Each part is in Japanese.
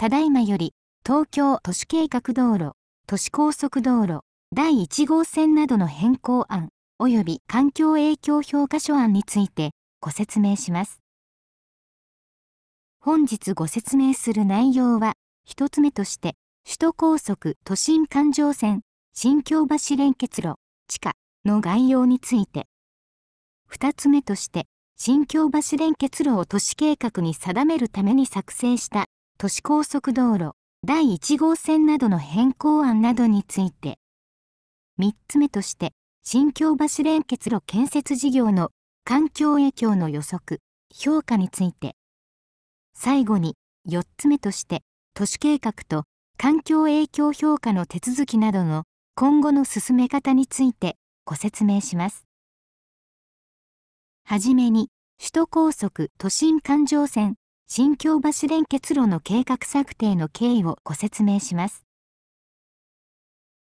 ただいまより、東京都市計画道路、都市高速道路、第1号線などの変更案、及び環境影響評価書案についてご説明します。本日ご説明する内容は、1つ目として、首都高速都心環状線、新京橋連結路、地下の概要について。2つ目として、新京橋連結路を都市計画に定めるために作成した都市高速道路第1号線などの変更案などについて3つ目として新京橋連結路建設事業の環境影響の予測評価について最後に4つ目として都市計画と環境影響評価の手続きなどの今後の進め方についてご説明します。はじめに首都高速都心環状線新京橋連結路の計画策定の経緯をご説明します。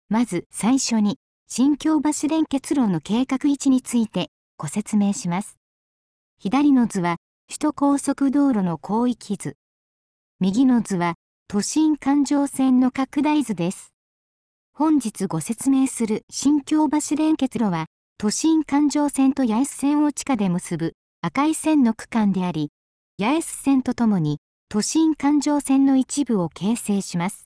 まず最初に、新京橋連結路の計画位置についてご説明します。左の図は首都高速道路の広域図。右の図は都心環状線の拡大図です。本日ご説明する新京橋連結路は、都心環状線と八重洲線を地下で結ぶ赤い線の区間であり、八重洲線とともに都心環状線の一部を形成します。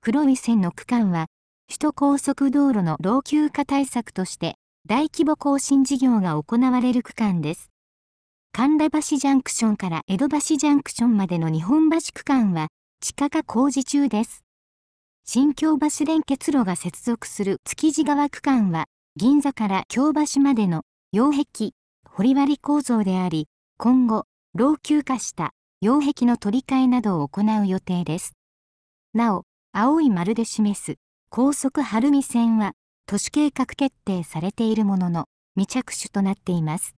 黒い線の区間は首都高速道路の老朽化対策として大規模更新事業が行われる区間です。神田橋ジャンクションから江戸橋ジャンクションまでの日本橋区間は地下化工事中です。新京橋連結路が接続する築地川区間は銀座から京橋までの擁壁、掘割構造であり、今後、老朽化した擁壁の取り替えなどを行う予定です。なお、青い丸で示す高速晴海線は都市計画決定されているものの未着手となっています。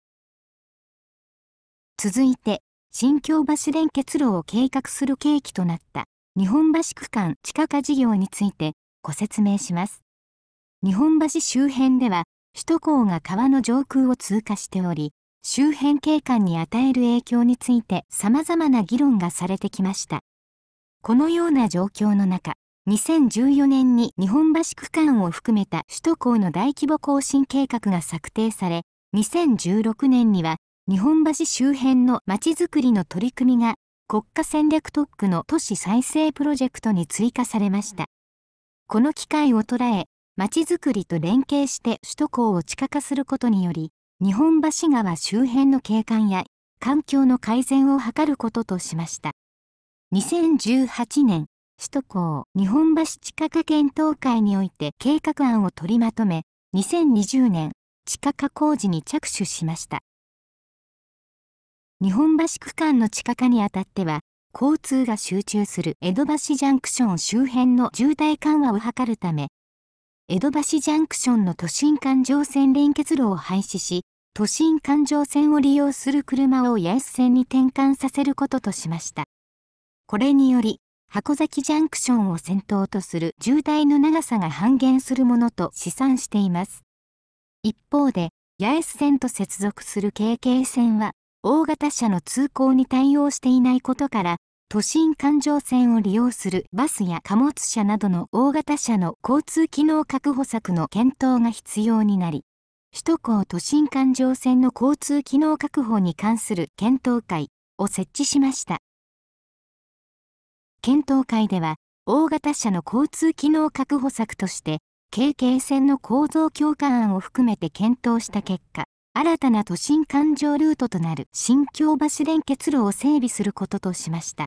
続いて、新京橋連結路を計画する契機となった日本橋区間地下化事業についてご説明します。日本橋周辺では首都高が川の上空を通過しており、周辺景観に与える影響について様々な議論がされてきました。このような状況の中、2014年に日本橋区間を含めた首都高の大規模更新計画が策定され、2016年には日本橋周辺のまちづくりの取り組みが国家戦略特区の都市再生プロジェクトに追加されました。この機会を捉え、まちづくりと連携して首都高を地下化することにより、日本橋川周辺の景観や環境の改善を図ることとしました。2018年、首都高日本橋地下化検討会において計画案を取りまとめ、2020年、地下化工事に着手しました。日本橋区間の地下化にあたっては、交通が集中する江戸橋ジャンクション周辺の渋滞緩和を図るため、江戸橋ジャンクションの都心環状線連結路を廃止し、都心環状線を利用する車を八重洲線に転換させることとしました。これにより、箱崎ジャンクションを先頭とする渋滞の長さが半減するものと試算しています。一方で、八重洲線と接続する KK 線は、大型車の通行に対応していないことから、都心環状線を利用するバスや貨物車などの大型車の交通機能確保策の検討が必要になり、首都高都心環状線の交通機能確保に関する検討会を設置しました。検討会では、大型車の交通機能確保策として、KK 線の構造強化案を含めて検討した結果、新たな都心環状ルートとなる新京橋連結路を整備することとしました。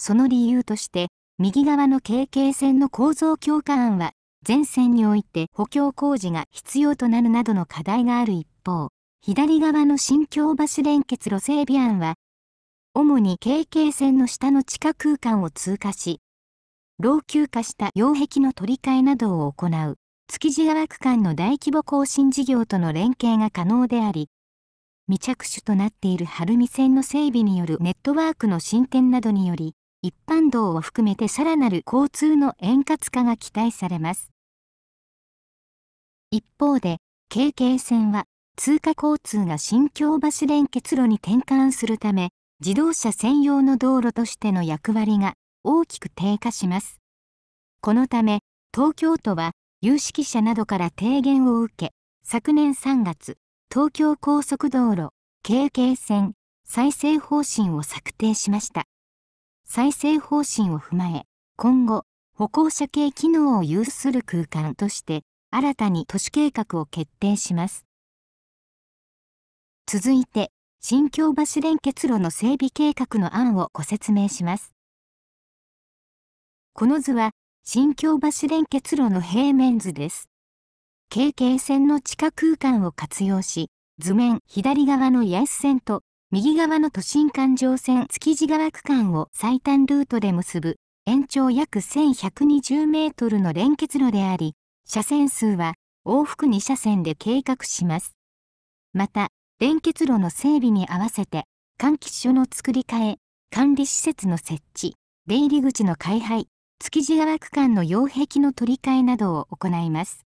その理由として、右側の KK 線の構造強化案は、全線において補強工事が必要となるなどの課題がある一方、左側の新京橋連結路整備案は、主に KK 線の下の地下空間を通過し、老朽化した擁壁の取り替えなどを行う、築地川区間の大規模更新事業との連携が可能であり、未着手となっている晴海線の整備によるネットワークの進展などにより、一般道を含めてさらなる交通の円滑化が期待されます一方で京京線は通貨交通が新京橋連結路に転換するため自動車専用の道路としての役割が大きく低下しますこのため東京都は有識者などから提言を受け昨年3月東京高速道路京京線再生方針を策定しました再生方針を踏まえ、今後、歩行者系機能を有する空間として、新たに都市計画を決定します。続いて、新京橋連結路の整備計画の案をご説明します。この図は、新京橋連結路の平面図です。KK 線の地下空間を活用し、図面左側の八重洲線と右側の都心環状線築地川区間を最短ルートで結ぶ延長約1120メートルの連結路であり、車線数は往復2車線で計画します。また、連結路の整備に合わせて、換気所の作り替え、管理施設の設置、出入り口の開廃、築地川区間の擁壁の取り替えなどを行います。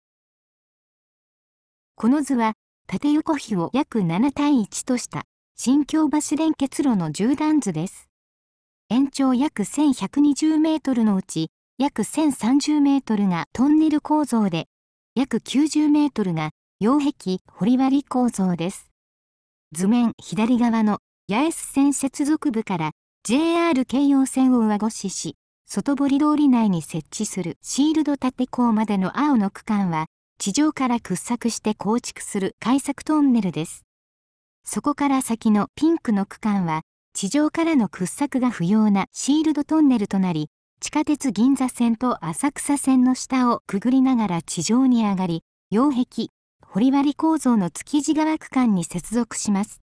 この図は、縦横比を約7対1とした新京橋連結路の縦断図です。延長約1120メートルのうち、約1030メートルがトンネル構造で、約90メートルが擁壁掘割構造です。図面左側の八重洲線接続部から JR 京葉線を上越しし、外堀通り内に設置するシールド立てまでの青の区間は、地上から掘削して構築する開作トンネルです。そこから先のピンクの区間は地上からの掘削が不要なシールドトンネルとなり地下鉄銀座線と浅草線の下をくぐりながら地上に上がり擁壁堀割構造の築地川区間に接続します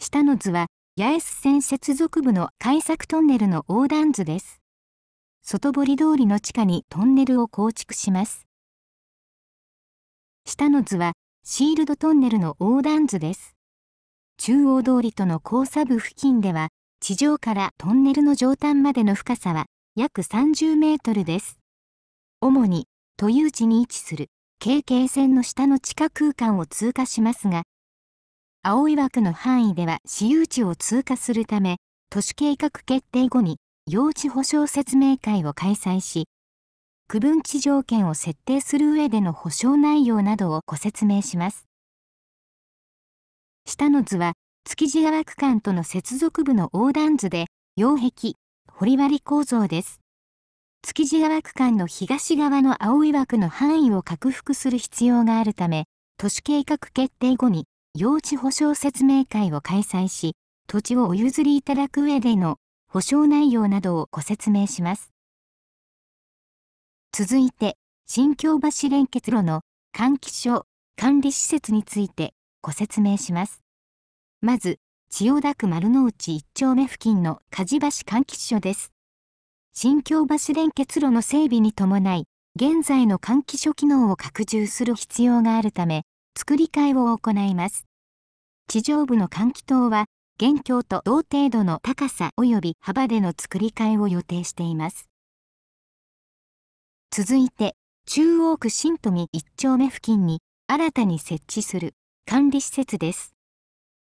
下の図は八重洲線接続部の開削トンネルの横断図です外堀通りの地下にトンネルを構築します下の図はシールドトンネルの横断図です。中央通りとの交差部付近では、地上からトンネルの上端までの深さは約30メートルです。主に、都有地に位置する京京線の下の地下空間を通過しますが、青い枠の範囲では私有地を通過するため、都市計画決定後に用地保障説明会を開催し、区分地条件を設定する上での保証内容などをご説明します。下の図は、築地川区間との接続部の横断図で、擁壁、堀割構造です。築地川区間の東側の青い枠の範囲を拡幅する必要があるため、都市計画決定後に、用地保証説明会を開催し、土地をお譲りいただく上での保証内容などをご説明します。続いて、新京橋連結路の換気所管理施設についてご説明します。まず、千代田区丸の内1丁目付近の梶橋換気所です。新京橋連結路の整備に伴い、現在の換気所機能を拡充する必要があるため、作り替えを行います。地上部の換気塔は、現況と同程度の高さ及び幅での作り替えを予定しています。続いて、中央区新富1丁目付近に新たに設置する管理施設です。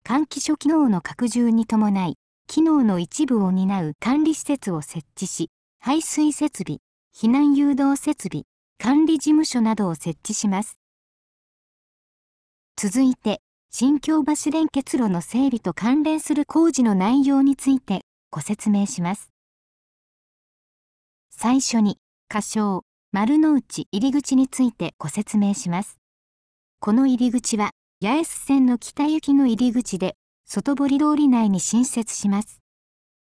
換気所機能の拡充に伴い、機能の一部を担う管理施設を設置し、排水設備、避難誘導設備、管理事務所などを設置します。続いて、新京橋連結路の整備と関連する工事の内容についてご説明します。最初に、仮称、丸の内入り口についてご説明します。この入り口は、八重洲線の北行きの入り口で、外堀通り内に新設します。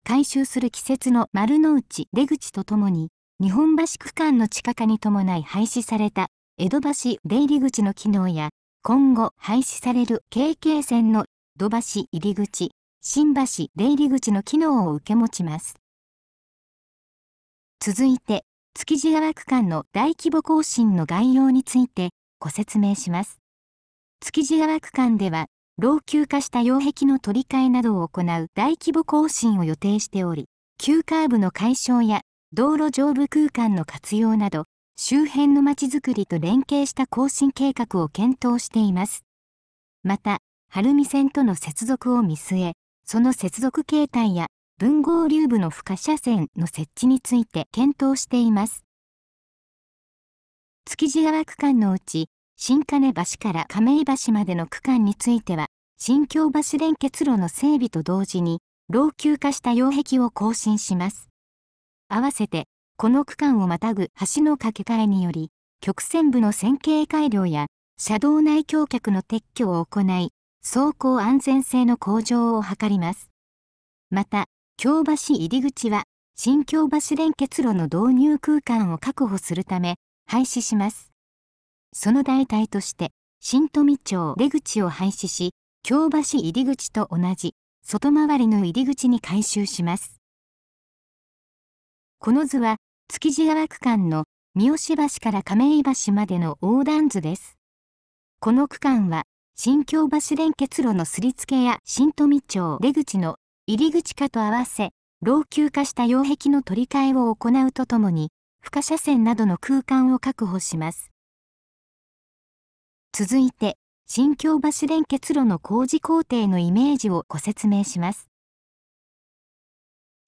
改修する季節の丸の内出口とともに、日本橋区間の地下化に伴い廃止された江戸橋出入り口の機能や、今後廃止される京京線の土橋入り口、新橋出入り口の機能を受け持ちます。続いて、築地川区間の大規模更新の概要についてご説明します。築地川区間では、老朽化した擁壁の取り替えなどを行う大規模更新を予定しており、急カーブの解消や道路上部空間の活用など、周辺のまちづくりと連携した更新計画を検討しています。また、晴海線との接続を見据え、その接続形態や文豪流部の付加車線の設置について検討しています。築地川区間のうち、新金橋から亀井橋までの区間については、新京橋連結路の整備と同時に、老朽化した擁壁を更新します。合わせて、この区間をまたぐ橋の架け替えにより、曲線部の線形改良や車道内橋脚の撤去を行い、走行安全性の向上を図ります。また、京橋入り口は新京橋連結路の導入空間を確保するため廃止します。その代替として新富町出口を廃止し、京橋入り口と同じ外回りの入り口に改修します。この図は築地川区間の三好橋から亀井橋までの横断図です。この区間は新京橋連結路のすり付けや新富町出口の入り口下と合わせ、老朽化した擁壁の取り替えを行うとともに、不可車線などの空間を確保します。続いて、新京橋連結路の工事工程のイメージをご説明します。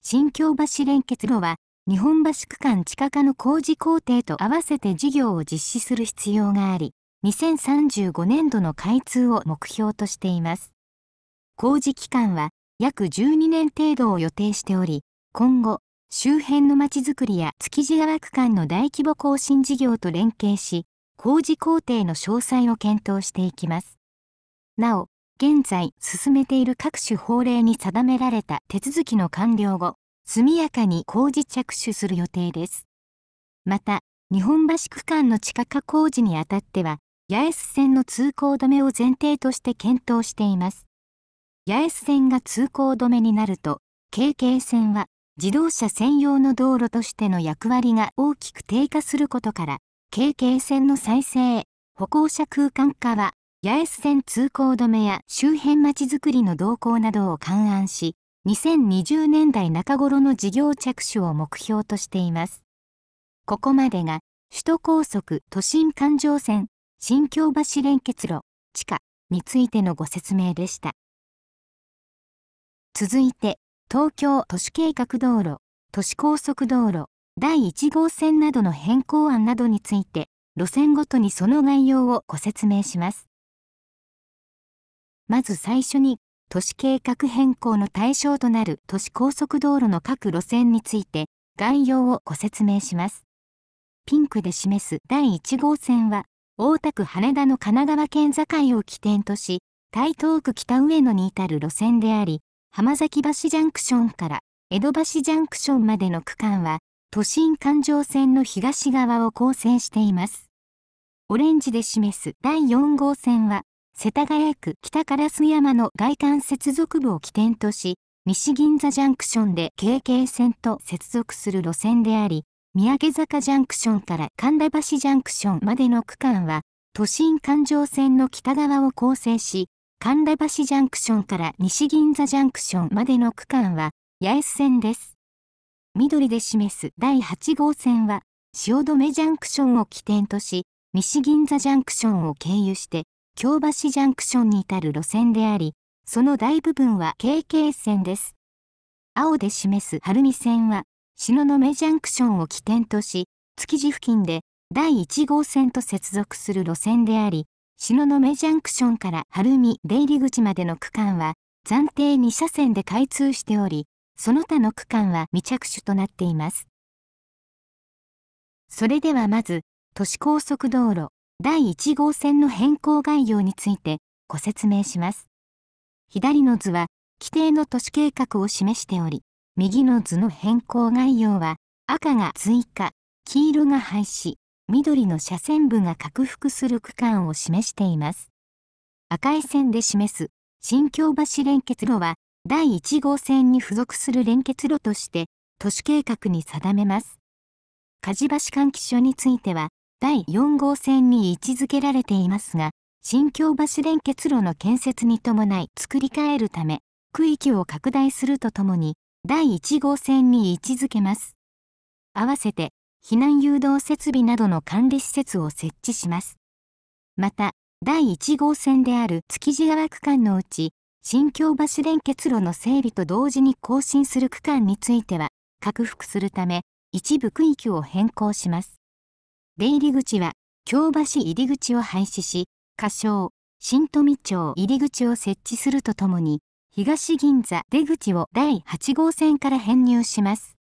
新京橋連結路は、日本橋区間地下化の工事工程と合わせて事業を実施する必要があり、2035年度の開通を目標としています。工事期間は約12年程度を予定しており、今後、周辺のまちづくりや築地川区間の大規模更新事業と連携し、工事工程の詳細を検討していきます。なお、現在進めている各種法令に定められた手続きの完了後、速やかに工事着手する予定です。また、日本橋区間の地下化工事にあたっては、八重洲線の通行止めを前提として検討しています。八重洲線が通行止めになると、京京線は自動車専用の道路としての役割が大きく低下することから、京京線の再生、歩行者空間化は、八重洲線通行止めや周辺まちづくりの動向などを勘案し、2020年代中頃の事業着手を目標としています。ここまでが、首都高速都心環状線、新京橋連結路、地下についてのご説明でした。続いて、東京都市計画道路、都市高速道路、第1号線などの変更案などについて、路線ごとにその概要をご説明します。まず最初に、都市計画変更の対象となる都市高速道路の各路線について、概要をご説明します。ピンクで示す第1号線は、大田区羽田の神奈川県境を起点とし、台東区北上野に至る路線であり、浜崎橋ジャンクションから江戸橋ジャンクションまでの区間は、都心環状線の東側を構成しています。オレンジで示す第4号線は、世田谷区北烏山の外環接続部を起点とし、西銀座ジャンクションで京京線と接続する路線であり、三宅坂ジャンクションから神田橋ジャンクションまでの区間は、都心環状線の北側を構成し、神田橋ジャンクションから西銀座ジャンクションまでの区間は八重洲線です。緑で示す第8号線は汐留ジャンクションを起点とし、西銀座ジャンクションを経由して京橋ジャンクションに至る路線であり、その大部分は京京線です。青で示す晴海線はの目ジャンクションを起点とし、築地付近で第1号線と接続する路線であり、篠目ジャンクションから晴海出入り口までの区間は暫定2車線で開通しており、その他の区間は未着手となっています。それではまず、都市高速道路第1号線の変更概要についてご説明します。左の図は規定の都市計画を示しており、右の図の変更概要は赤が追加、黄色が廃止、緑の斜線部が拡幅する区間を示しています赤い線で示す新京橋連結路は第1号線に付属する連結路として都市計画に定めます梶橋換気所については第4号線に位置づけられていますが新京橋連結路の建設に伴い作り変えるため区域を拡大するとともに第1号線に位置づけます合わせて避難誘導設備などの管理施設を設置します。また、第1号線である築地川区間のうち、新京橋連結路の整備と同時に更新する区間については、拡幅するため、一部区域を変更します。出入り口は、京橋入り口を廃止し、仮称、新富町入り口を設置するとともに、東銀座出口を第8号線から編入します。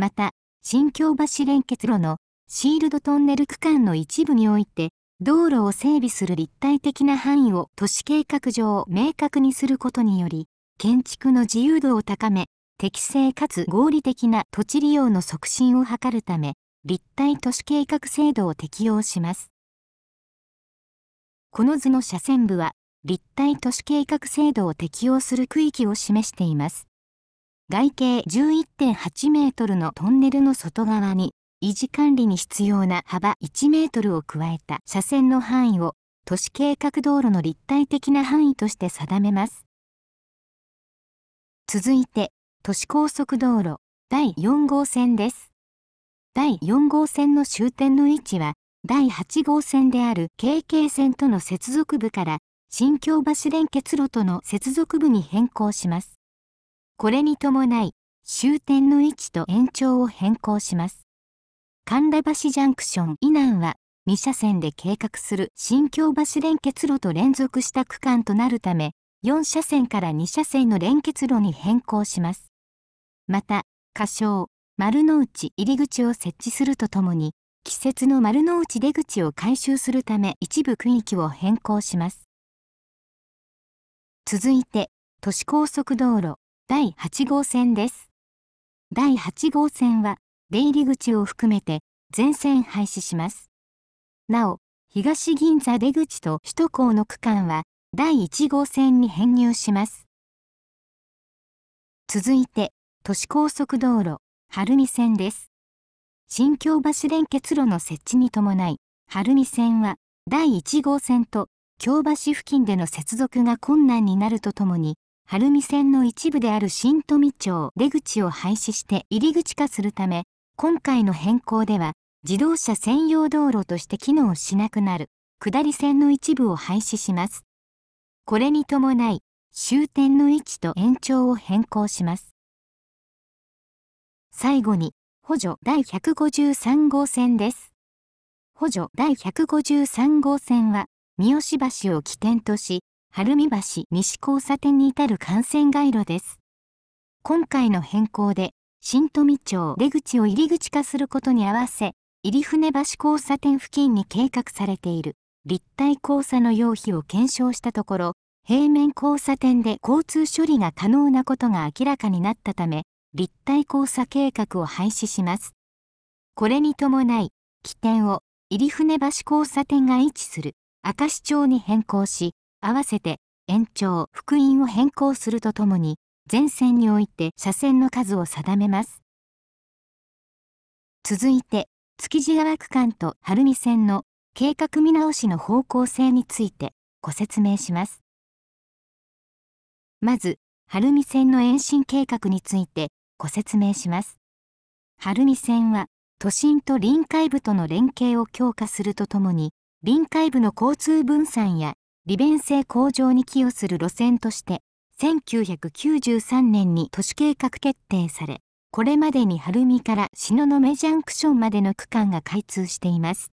また、新京橋連結路のシールドトンネル区間の一部において、道路を整備する立体的な範囲を都市計画上明確にすることにより、建築の自由度を高め、適正かつ合理的な土地利用の促進を図るため、立体都市計画制度を適用します。この図の斜線部は、立体都市計画制度を適用する区域を示しています。外径11.8メートルのトンネルの外側に維持管理に必要な幅1メートルを加えた車線の範囲を都市計画道路の立体的な範囲として定めます。続いて、都市高速道路第4号線です。第4号線の終点の位置は、第8号線である KK 線との接続部から、新京橋連結路との接続部に変更します。これに伴い終点の位置と延長を変更します。神田橋ジャンクション以南は2車線で計画する新京橋連結路と連続した区間となるため4車線から2車線の連結路に変更します。また、仮称丸の内入り口を設置するとともに季節の丸の内出口を改修するため一部区域を変更します。続いて都市高速道路第8号線です。第8号線は出入り口を含めて全線廃止します。なお、東銀座出口と首都高の区間は第1号線に編入します。続いて、都市高速道路、晴海線です。新京橋連結路の設置に伴い、晴海線は第1号線と京橋付近での接続が困難になるとともに、晴海線の一部である新富町出口を廃止して入り口化するため、今回の変更では自動車専用道路として機能しなくなる下り線の一部を廃止します。これに伴い終点の位置と延長を変更します。最後に補助第153号線です。補助第153号線は三好橋を起点とし、晴海橋西交差点に至る幹線街路です。今回の変更で、新富町出口を入り口化することに合わせ、入船橋交差点付近に計画されている立体交差の要否を検証したところ、平面交差点で交通処理が可能なことが明らかになったため、立体交差計画を廃止します。これに伴い、起点を入船橋交差点が位置する明石町に変更し、合わせて延長、福音を変更するとともに、全線において車線の数を定めます。続いて、築地川区間と晴海線の計画見直しの方向性についてご説明します。まず、晴海線の延伸計画についてご説明します。晴海線は、都心と臨海部との連携を強化するとともに、臨海部の交通分散や利便性向上に寄与する路線として1993年に都市計画決定されこれまでに晴海から東雲ジャンクションまでの区間が開通しています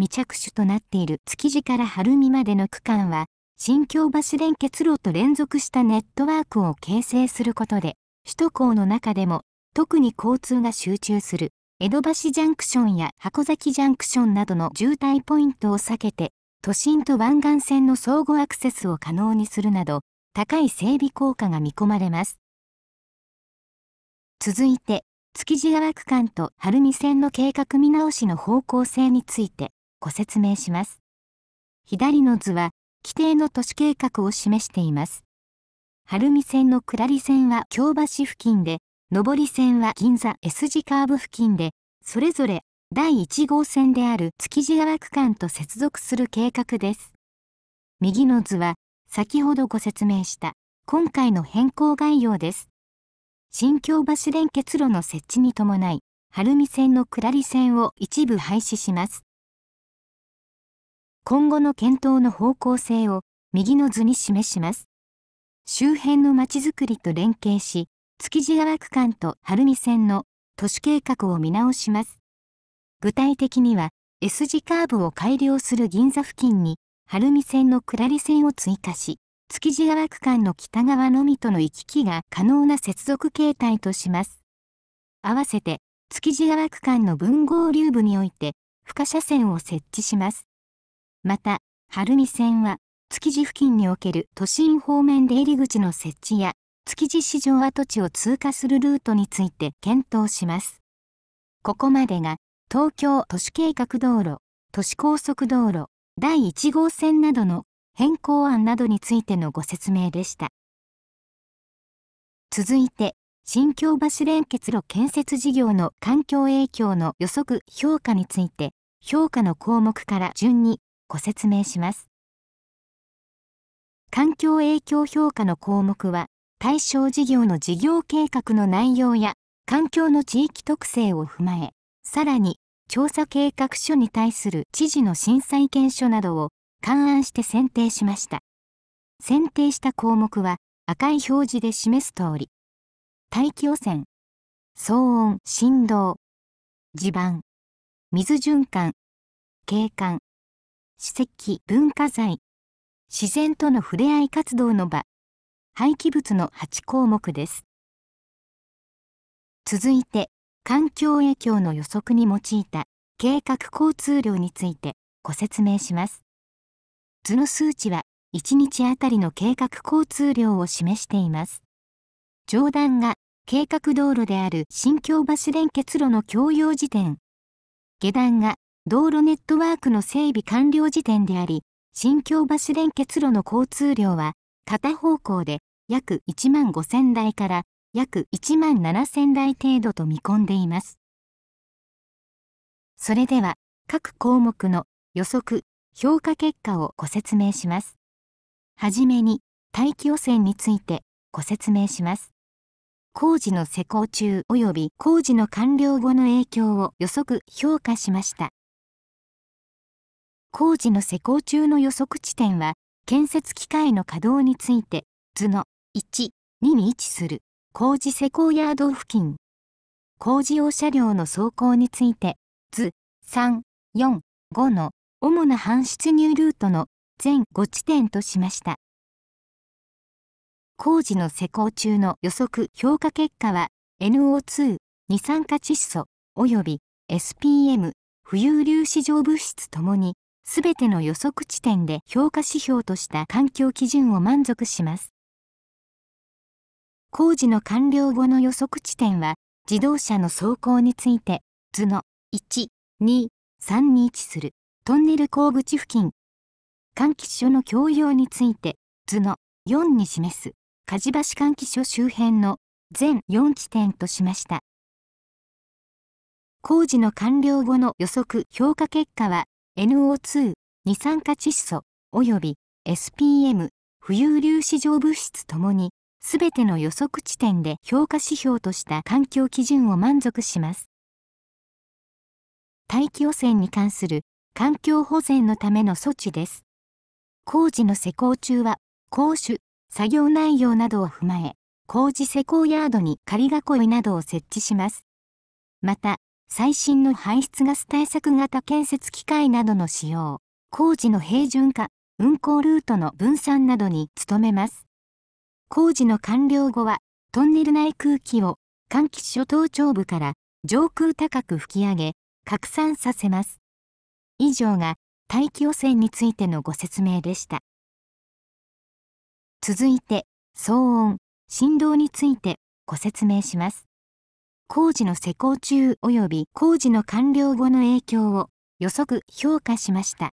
未着手となっている築地から晴海までの区間は新京橋連結路と連続したネットワークを形成することで首都高の中でも特に交通が集中する江戸橋ジャンクションや箱崎ジャンクションなどの渋滞ポイントを避けて都心と湾岸線の相互アクセスを可能にするなど高い整備効果が見込まれます続いて築地川区間と晴海線の計画見直しの方向性についてご説明します左の図は規定の都市計画を示しています晴海線の下り線は京橋付近で上り線は銀座 S 字カーブ付近でそれぞれ第1号線である築地川区間と接続する計画です。右の図は先ほどご説明した今回の変更概要です。新京橋連結路の設置に伴い、晴海線の下り線を一部廃止します。今後の検討の方向性を右の図に示します。周辺のまちづくりと連携し、築地川区間と晴海線の都市計画を見直します。具体的には S 字カーブを改良する銀座付近に晴海線の下り線を追加し築地川区間の北側のみとの行き来が可能な接続形態とします。合わせて築地川区間の文豪流部において付加車線を設置します。また、晴海線は築地付近における都心方面出入り口の設置や築地市場跡地を通過するルートについて検討します。ここまでが東京都市計画道路、都市高速道路、第1号線などの変更案などについてのご説明でした。続いて、新京橋連結路建設事業の環境影響の予測評価について、評価の項目から順にご説明します。環境影響評価の項目は、対象事業の事業計画の内容や、環境の地域特性を踏まえ、さらに、調査計画書に対する知事の審査意見書などを勘案して選定しました。選定した項目は赤い表示で示す通り、大気汚染、騒音、振動、地盤、水循環、景観、史跡、文化財、自然との触れ合い活動の場、廃棄物の8項目です。続いて、環境影響の予測に用いた計画交通量についてご説明します。図の数値は1日あたりの計画交通量を示しています。上段が計画道路である新京橋連結路の共用時点。下段が道路ネットワークの整備完了時点であり、新京橋連結路の交通量は片方向で約1万5000台から約1万7000台程度と見込んでいます。それでは各項目の予測・評価結果をご説明します。はじめに大気汚染についてご説明します。工事の施工中及び工事の完了後の影響を予測・評価しました。工事の施工中の予測地点は建設機械の稼働について図の1 2に位置する工事施工ヤード付近。工事用車両の走行について、図3、4、5の主な搬出入ルートの全5地点としました。工事の施工中の予測評価結果は NO2、二酸化窒素および SPM、浮遊粒子状物質ともに全ての予測地点で評価指標とした環境基準を満足します。工事の完了後の予測地点は自動車の走行について図の123に位置するトンネル工口付近換気所の共用について図の4に示す梶橋換気所周辺の全4地点としました工事の完了後の予測評価結果は NO2 二酸化窒素及び SPM 浮遊粒子状物質ともにすべての予測地点で評価指標とした環境基準を満足します。大気汚染に関する環境保全のための措置です。工事の施工中は、工種、作業内容などを踏まえ、工事施工ヤードに仮囲いなどを設置します。また、最新の排出ガス対策型建設機械などの使用、工事の平準化、運行ルートの分散などに努めます。工事の完了後は、トンネル内空気を換気諸頭頂部から上空高く吹き上げ、拡散させます。以上が大気汚染についてのご説明でした。続いて、騒音、振動についてご説明します。工事の施工中及び工事の完了後の影響を予測・評価しました。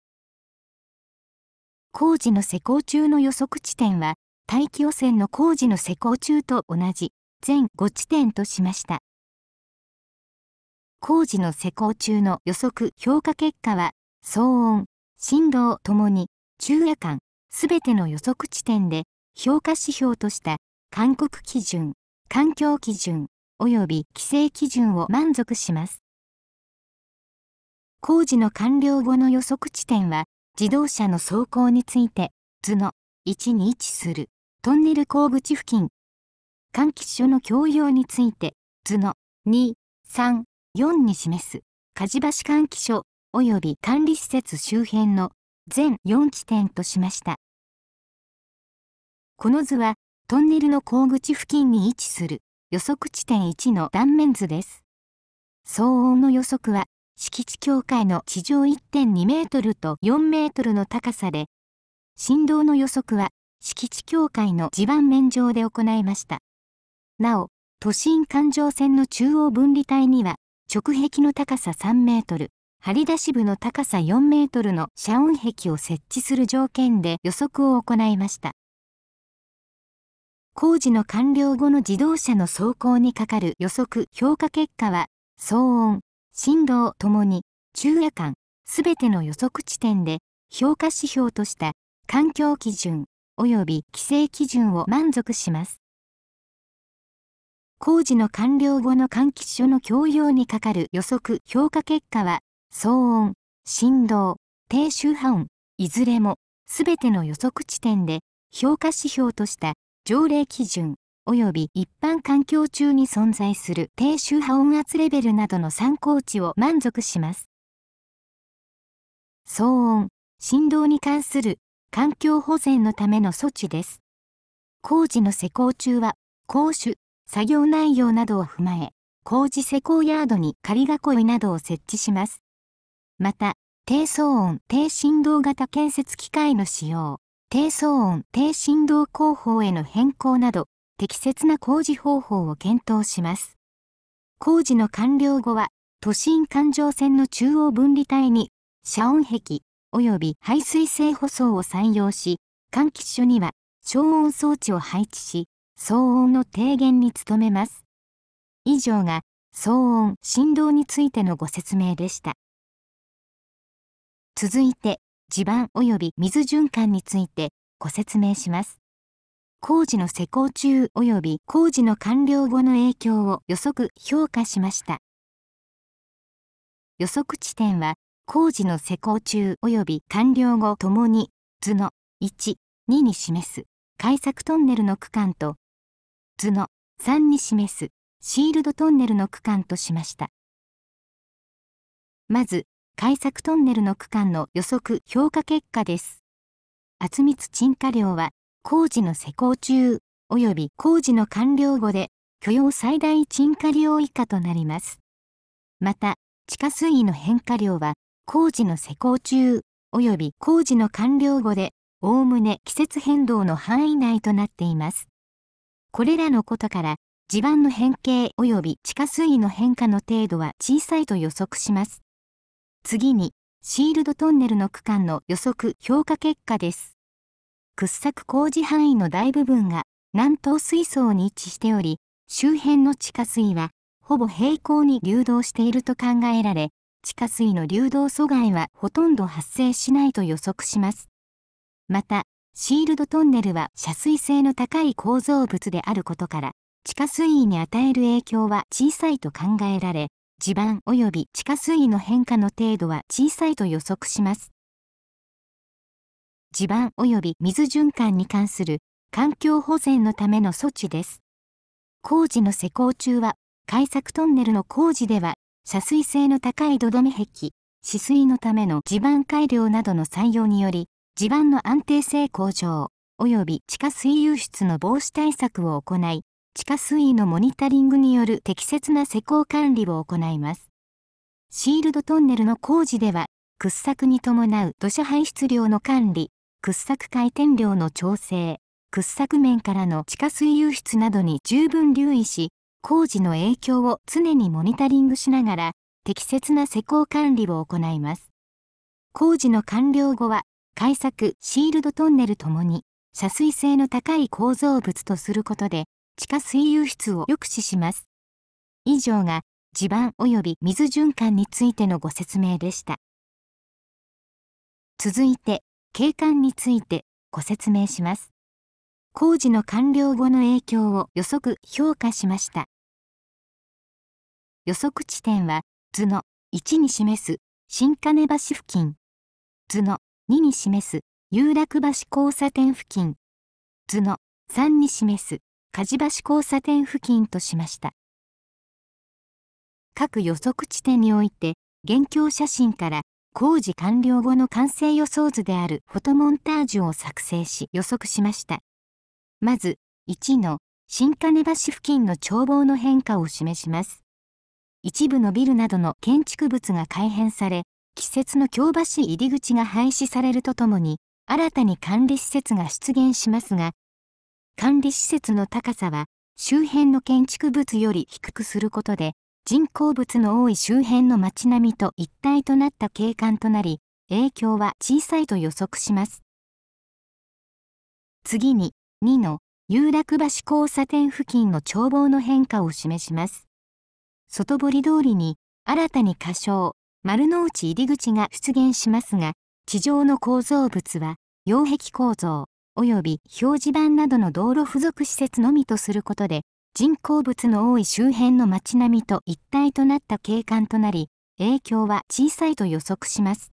工事の施工中の予測地点は大気汚染の工事の施工中と同じ全5地点としました工事の施工中の予測評価結果は騒音振動ともに昼夜間すべての予測地点で評価指標とした勧告基準環境基準及び規制基準を満足します工事の完了後の予測地点は自動車の走行について図の1に位置するトンネル口口付近換気所の共用について図の234に示す火事橋換気所及び管理施設周辺の全4地点としましたこの図はトンネルの口口付近に位置する予測地点1の断面図です騒音の予測は敷地境界の地上1.2メートルと4メートルの高さで振動の予測は敷地協会の地盤面上で行いました。なお、都心環状線の中央分離帯には、直壁の高さ3メートル、張り出し部の高さ4メートルの遮音壁を設置する条件で予測を行いました。工事の完了後の自動車の走行にかかる予測評価結果は、騒音、振動ともに、昼夜間、すべての予測地点で評価指標とした環境基準及び規制基準を満足します。工事の完了後の換気所の共用にかかる予測評価結果は、騒音、振動、低周波音、いずれも全ての予測地点で評価指標とした条例基準及び一般環境中に存在する低周波音圧レベルなどの参考値を満足します。騒音、振動に関する環境保全のための措置です。工事の施工中は、工種、作業内容などを踏まえ、工事施工ヤードに仮囲いなどを設置します。また、低騒音低振動型建設機械の使用、低騒音低振動工法への変更など、適切な工事方法を検討します。工事の完了後は、都心環状線の中央分離帯に遮音壁、及び排水性舗装を採用し、換気所には消音装置を配置し、騒音の低減に努めます。以上が騒音・振動についてのご説明でした。続いて、地盤及び水循環についてご説明します。工事の施工中及び工事の完了後の影響を予測・評価しました。予測地点は工事の施工中及び完了後ともに図の1、2に示す改作トンネルの区間と図の3に示すシールドトンネルの区間としました。まず、改作トンネルの区間の予測評価結果です。厚密沈下量は工事の施工中及び工事の完了後で許容最大沈下量以下となります。また、地下水位の変化量は工事の施工中及び工事の完了後でおおむね季節変動の範囲内となっています。これらのことから地盤の変形及び地下水位の変化の程度は小さいと予測します。次にシールドトンネルの区間の予測評価結果です。掘削工事範囲の大部分が南東水槽に位置しており、周辺の地下水はほぼ平行に流動していると考えられ、地下水の流動阻害はほとんど発生しないと予測します。また、シールドトンネルは遮水性の高い構造物であることから、地下水位に与える影響は小さいと考えられ、地盤及び地下水位の変化の程度は小さいと予測します。地盤及び水循環に関する環境保全のための措置です。工事の施工中は、開削トンネルの工事では遮水性の高い土留め壁、止水のための地盤改良などの採用により、地盤の安定性向上、及び地下水流出の防止対策を行い、地下水位のモニタリングによる適切な施工管理を行います。シールドトンネルの工事では、掘削に伴う土砂排出量の管理、掘削回転量の調整、掘削面からの地下水流出などに十分留意し、工事の影響を常にモニタリングしながら適切な施工管理を行います。工事の完了後は改作、シールドトンネルともに遮水性の高い構造物とすることで地下水流出を抑止します。以上が地盤及び水循環についてのご説明でした。続いて景観についてご説明します。工事の完了後の影響を予測・評価しました。予測地点は図の1に示す新金橋付近図の2に示す有楽橋交差点付近図の3に示す梶橋交差点付近としました各予測地点において現況写真から工事完了後の完成予想図であるフォトモンタージュを作成し予測しましたまず1の新金橋付近の眺望の変化を示します一部のビルなどの建築物が改変され、季節の京橋入り口が廃止されるとともに、新たに管理施設が出現しますが、管理施設の高さは周辺の建築物より低くすることで、人工物の多い周辺の街並みと一体となった景観となり、影響は小さいと予測します。次に、2の有楽橋交差点付近の眺望の変化を示します。外堀通りに新たに仮称丸の内入り口が出現しますが、地上の構造物は擁壁構造及び表示板などの道路付属施設のみとすることで、人工物の多い周辺の街並みと一体となった景観となり、影響は小さいと予測します。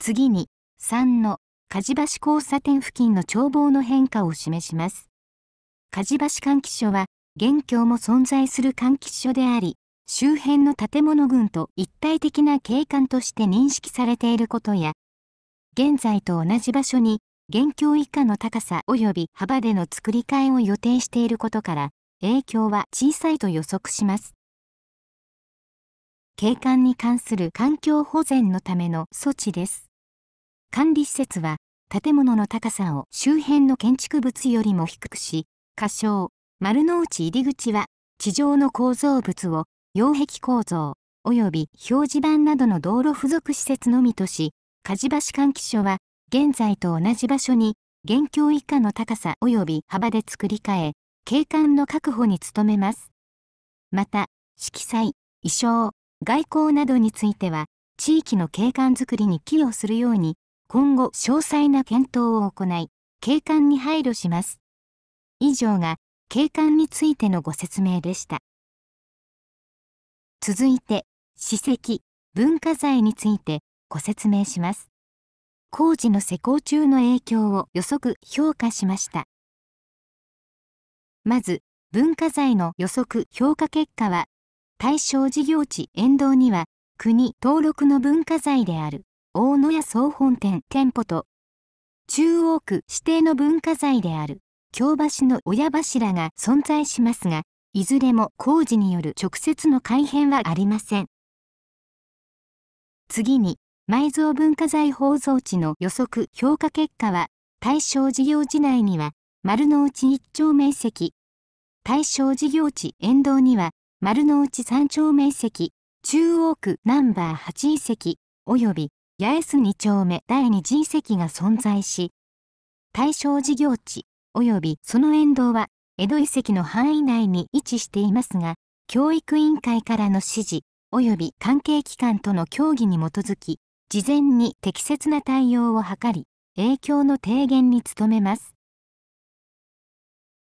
次に、3の梶橋交差点付近の眺望の変化を示します。梶橋換気所は元凶も存在する換気所であり、周辺の建物群と一体的な景観として認識されていることや、現在と同じ場所に現況以下の高さ及び幅での作り替えを予定していることから、影響は小さいと予測します。景観に関する環境保全のための措置です。管理施設は、建物の高さを周辺の建築物よりも低くし、過小、丸の内入り口は地上の構造物を擁壁構造及び表示板などの道路付属施設のみとし、火橋換気所は現在と同じ場所に現況以下の高さ及び幅で作り替え、景観の確保に努めます。また、色彩、衣装、外交などについては、地域の景観づくりに寄与するように、今後詳細な検討を行い、景観に配慮します。以上が景観についてのご説明でした。続いて、史跡、文化財についてご説明します。工事の施工中の影響を予測・評価しました。まず、文化財の予測・評価結果は、対象事業地沿道には国登録の文化財である大野屋総本店店舗と中央区指定の文化財である京橋の親柱が存在しますが、いずれも工事による直接の改変はありません。次に、埋蔵文化財放送地の予測評価結果は、大正事業時代には、丸の内一丁面積、大正事業地沿道には、丸の内三丁面積、中央区ナンバー8遺跡、および八重洲2丁目第2次遺跡が存在し、大正事業地及びその沿道は江戸遺跡の範囲内に位置していますが、教育委員会からの指示及び関係機関との協議に基づき、事前に適切な対応を図り、影響の低減に努めます。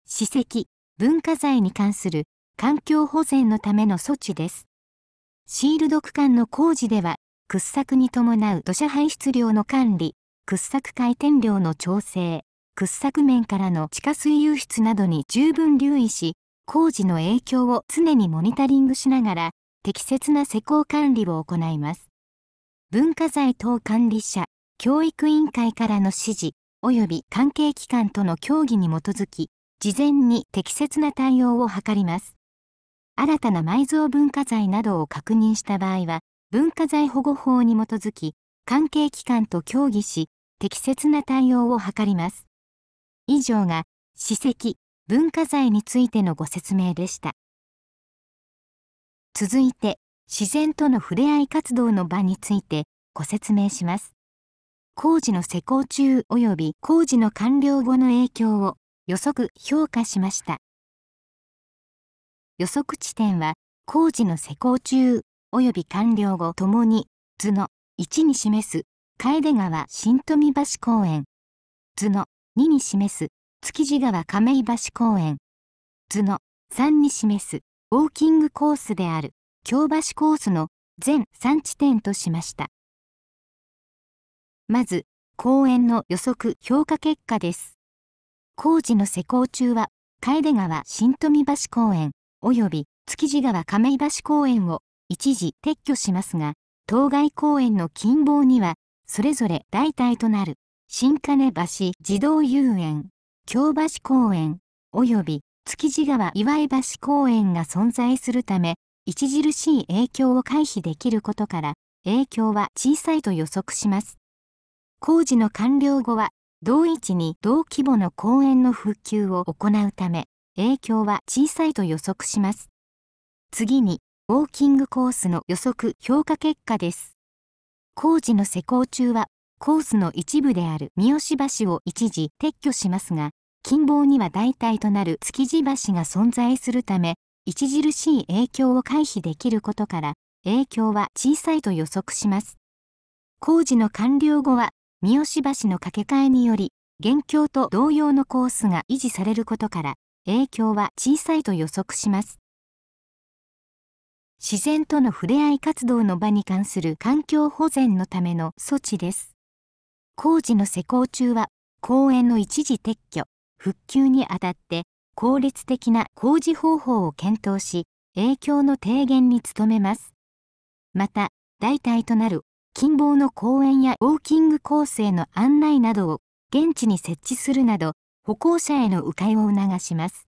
史跡、文化財に関する環境保全のための措置です。シールド区間の工事では、掘削に伴う土砂排出量の管理、掘削回転量の調整、掘削面からの地下水流出などに十分留意し、工事の影響を常にモニタリングしながら、適切な施工管理を行います。文化財等管理者、教育委員会からの指示、及び関係機関との協議に基づき、事前に適切な対応を図ります。新たな埋蔵文化財などを確認した場合は、文化財保護法に基づき、関係機関と協議し、適切な対応を図ります。以上が史跡文化財についてのご説明でした続いて自然との触れ合い活動の場についてご説明します工事の施工中及び工事の完了後の影響を予測評価しました予測地点は工事の施工中及び完了後ともに図の1に示す楓川新富橋公園図の2に示す築地川亀井橋公園図の3に示すウォーキングコースである京橋コースの全3地点としましたまず公園の予測評価結果です工事の施工中は楓川新富橋公園及び築地川亀井橋公園を一時撤去しますが当該公園の近傍にはそれぞれ代替となる新金橋児童遊園、京橋公園、及び築地川岩井橋公園が存在するため、著しい影響を回避できることから、影響は小さいと予測します。工事の完了後は、同位置に同規模の公園の復旧を行うため、影響は小さいと予測します。次に、ウォーキングコースの予測評価結果です。工事の施工中はコースの一部である三好橋を一時撤去しますが、近傍には代替となる築地橋が存在するため、著しい影響を回避できることから、影響は小さいと予測します。工事の完了後は、三好橋の架け替えにより、現況と同様のコースが維持されることから、影響は小さいと予測します。自然との触れ合い活動の場に関する環境保全のための措置です。工事の施工中は公園の一時撤去復旧にあたって効率的な工事方法を検討し影響の低減に努めますまた代替となる近傍の公園やウォーキングコースへの案内などを現地に設置するなど歩行者への迂回を促します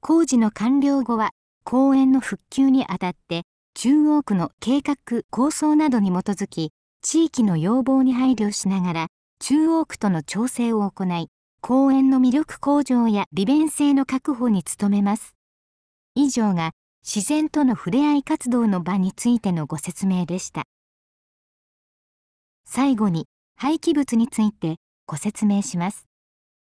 工事の完了後は公園の復旧にあたって中央区の計画構想などに基づき地域の要望に配慮しながら中央区との調整を行い、公園の魅力向上や利便性の確保に努めます。以上が自然との触れ合い活動の場についてのご説明でした。最後に廃棄物についてご説明します。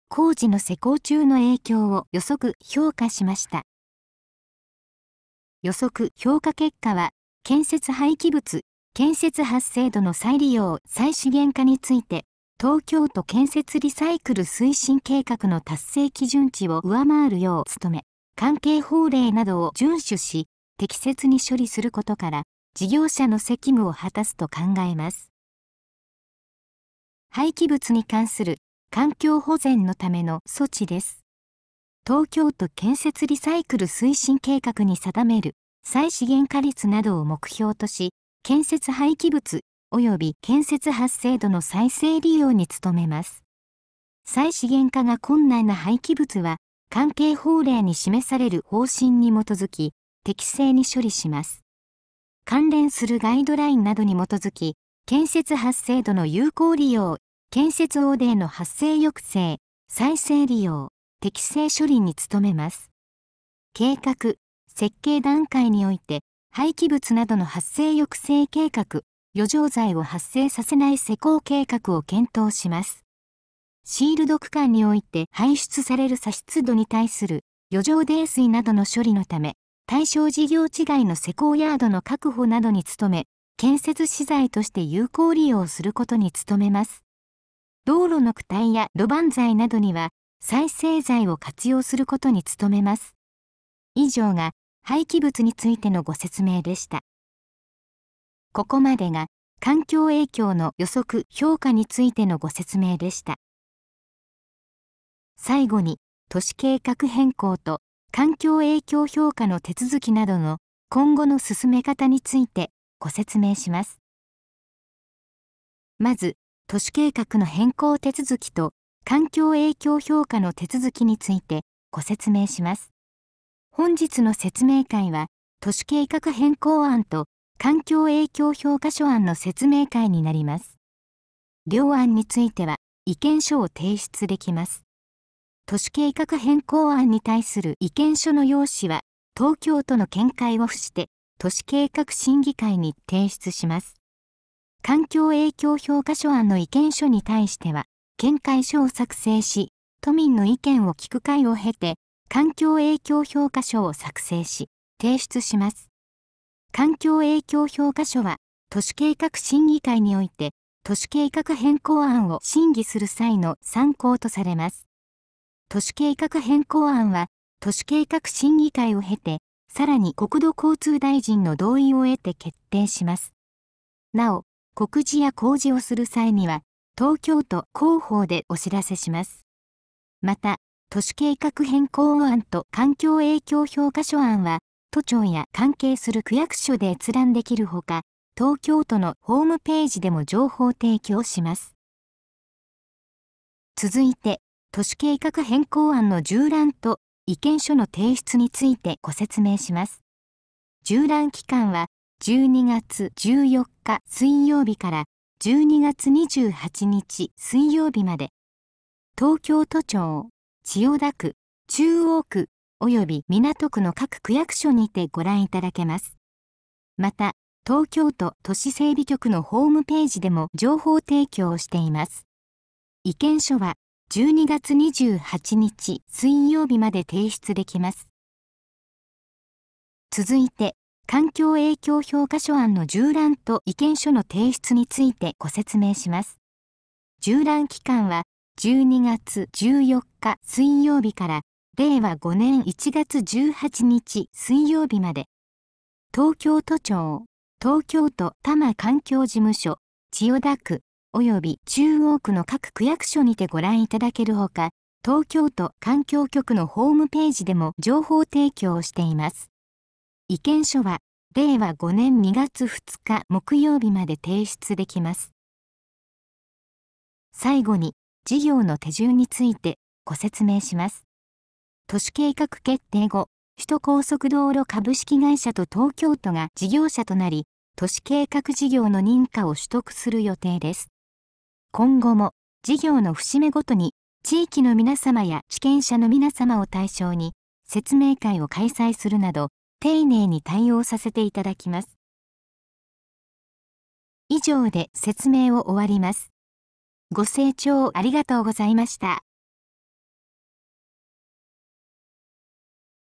工事の施工中の影響を予測・評価しました。予測・評価結果は建設廃棄物建設発生度の再利用・再資源化について、東京都建設リサイクル推進計画の達成基準値を上回るよう努め、関係法令などを遵守し、適切に処理することから、事業者の責務を果たすと考えます。廃棄物に関する環境保全のための措置です。東京都建設リサイクル推進計画に定める再資源化率などを目標とし、建設廃棄物及び建設発生度の再生利用に努めます。再資源化が困難な廃棄物は関係法令に示される方針に基づき適正に処理します。関連するガイドラインなどに基づき、建設発生度の有効利用、建設オーデーの発生抑制、再生利用、適正処理に努めます。計画、設計段階において廃棄物などの発生抑制計画、余剰剤を発生させない施工計画を検討します。シールド区間において排出される差出度に対する余剰泥水などの処理のため、対象事業違いの施工ヤードの確保などに努め、建設資材として有効利用することに努めます。道路の躯体や路板材などには再生材を活用することに努めます。以上が廃棄物についてのご説明でしたここまでが環境影響の予測・評価についてのご説明でした最後に都市計画変更と環境影響評価の手続きなどの今後の進め方についてご説明しますまず都市計画の変更手続きと環境影響評価の手続きについてご説明します本日の説明会は、都市計画変更案と環境影響評価書案の説明会になります。両案については、意見書を提出できます。都市計画変更案に対する意見書の用紙は、東京都の見解を付して、都市計画審議会に提出します。環境影響評価書案の意見書に対しては、見解書を作成し、都民の意見を聞く会を経て、環境影響評価書を作成し提出します環境影響評価書は都市計画審議会において都市計画変更案を審議する際の参考とされます都市計画変更案は都市計画審議会を経てさらに国土交通大臣の同意を得て決定しますなお告示や公示をする際には東京都広報でお知らせしますまた都市計画変更案と環境影響評価書案は、都庁や関係する区役所で閲覧できるほか、東京都のホームページでも情報提供します。続いて、都市計画変更案の縦覧と意見書の提出についてご説明します。縦覧期間は12月14日水曜日から12月28日水曜日まで東京都庁千代田区、中央区及び港区の各区役所にてご覧いただけます。また、東京都都市整備局のホームページでも情報提供をしています。意見書は12月28日水曜日まで提出できます。続いて、環境影響評価書案の従覧と意見書の提出についてご説明します。従覧期間は12月14日水曜日から令和5年1月18日水曜日まで東京都庁東京都多摩環境事務所千代田区及び中央区の各区役所にてご覧いただけるほか東京都環境局のホームページでも情報提供をしています意見書は令和5年2月2日木曜日まで提出できます最後に事業の手順についてご説明します。都市計画決定後、首都高速道路株式会社と東京都が事業者となり、都市計画事業の認可を取得する予定です。今後も事業の節目ごとに地域の皆様や地権者の皆様を対象に説明会を開催するなど丁寧に対応させていただきます。以上で説明を終わります。ご清聴ありがとうございました。